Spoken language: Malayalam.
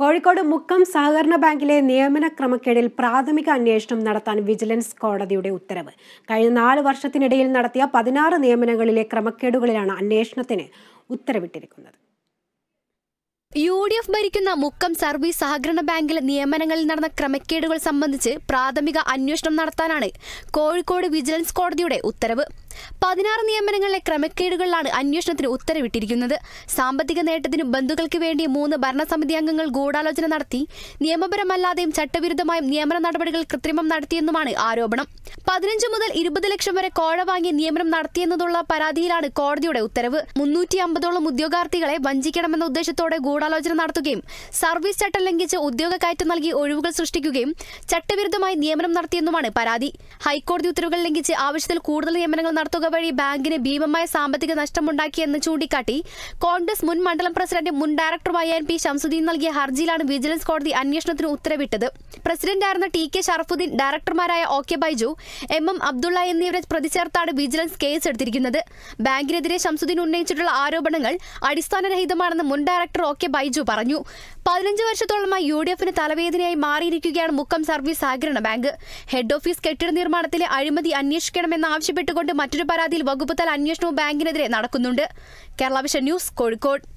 കോഴിക്കോട് മുക്കം സഹകരണ ബാങ്കിലെ നിയമന ക്രമക്കേടിൽ പ്രാഥമിക അന്വേഷണം നടത്താൻ വിജിലൻസ് കോടതിയുടെ ഉത്തരവ് കഴിഞ്ഞ നാല് വർഷത്തിനിടയിൽ നടത്തിയ പതിനാറ് നിയമനങ്ങളിലെ ക്രമക്കേടുകളിലാണ് അന്വേഷണത്തിന് ഉത്തരവിട്ടിരിക്കുന്നത് യു ഡി എഫ് ഭരിക്കുന്ന മുക്കം സർവീസ് സഹകരണ ബാങ്കിലെ നിയമനങ്ങളിൽ നടന്ന ക്രമക്കേടുകൾ സംബന്ധിച്ച് പ്രാഥമിക അന്വേഷണം നടത്താനാണ് കോഴിക്കോട് വിജിലൻസ് കോടതിയുടെ ഉത്തരവ് പതിനാറ് നിയമനങ്ങളിലെ ക്രമക്കേടുകളിലാണ് അന്വേഷണത്തിന് ഉത്തരവിട്ടിരിക്കുന്നത് സാമ്പത്തിക നേട്ടത്തിനും ബന്ധുക്കൾക്ക് വേണ്ടി മൂന്ന് ഭരണസമിതി അംഗങ്ങൾ ഗൂഢാലോചന നടത്തി നിയമപരമല്ലാതെയും ചട്ടവിരുദ്ധമായും നിയമന നടപടികൾ കൃത്രിമം നടത്തിയെന്നുമാണ് ആരോപണം പതിനഞ്ച് മുതൽ ഇരുപത് ലക്ഷം വരെ കോഴ വാങ്ങി നിയമനം നടത്തിയെന്നതുള്ള പരാതിയിലാണ് കോടതിയുടെ ഉത്തരവ് മുന്നൂറ്റി അമ്പതോളം ഉദ്യോഗാർത്ഥികളെ വഞ്ചിക്കണമെന്ന ഉദ്ദേശത്തോടെ ഗൂഢാലോചന നടത്തുകയും സർവീസ് ചട്ടം ലംഘിച്ച് കയറ്റം നൽകി ഒഴിവുകൾ സൃഷ്ടിക്കുകയും ചട്ടവിരുദ്ധമായി നിയമനം നടത്തിയെന്നുമാണ് പരാതി ഹൈക്കോടതി ഉത്തരവുകൾ ലംഘിച്ച് ആവശ്യത്തിൽ കൂടുതൽ നിയമനങ്ങൾ നടത്തുക വഴി ബാങ്കിന് ഭീമമായ സാമ്പത്തിക നഷ്ടമുണ്ടാക്കിയെന്ന് ചൂണ്ടിക്കാട്ടി കോൺഗ്രസ് മുൻ മണ്ഡലം പ്രസിഡന്റ് മുൻ ഡയറക്ടറുമായ എൻ പി ശംസുദ്ദീൻ നൽകിയ ഹർജിയിലാണ് വിജിലൻസ് കോടതി അന്വേഷണത്തിന് ഉത്തരവിട്ടത് പ്രസിഡന്റായിരുന്ന ടി കെ ഷറഫുദ്ദീൻ ഡയറക്ടർമാരായ O K Baiju M M Abdulla എന്നിവരെ പ്രതിചേർത്താണ് വിജിലൻസ് കേസ് എടുത്തിരിക്കുന്നത് ബാങ്കിനെതിരെ ശംസുദ്ദീൻ ഉന്നയിച്ചിട്ടുള്ള ആരോപണങ്ങൾ അടിസ്ഥാനരഹിതമാണെന്ന് മുൻ ഡയറക്ടർ ഒ കെ ബൈജു പറഞ്ഞു പതിനഞ്ച് വർഷത്തോളമായി യു ഡി എഫിന് തലവേദനയായി മാറിയിരിക്കുകയാണ് മുക്കം സർവീസ് സഹകരണ ബാങ്ക് ഹെഡ് ഓഫീസ് കെട്ടിട നിർമ്മാണത്തിലെ അഴിമതി അന്വേഷിക്കണമെന്ന് ആവശ്യപ്പെട്ടുകൊണ്ട് മറ്റൊരു പരാതിയിൽ വകുപ്പ് തല അന്വേഷണവും ബാങ്കിനെതിരെ നടക്കുന്നുണ്ട് കേരളവിഷൻ ന്യൂസ് കോഴിക്കോട്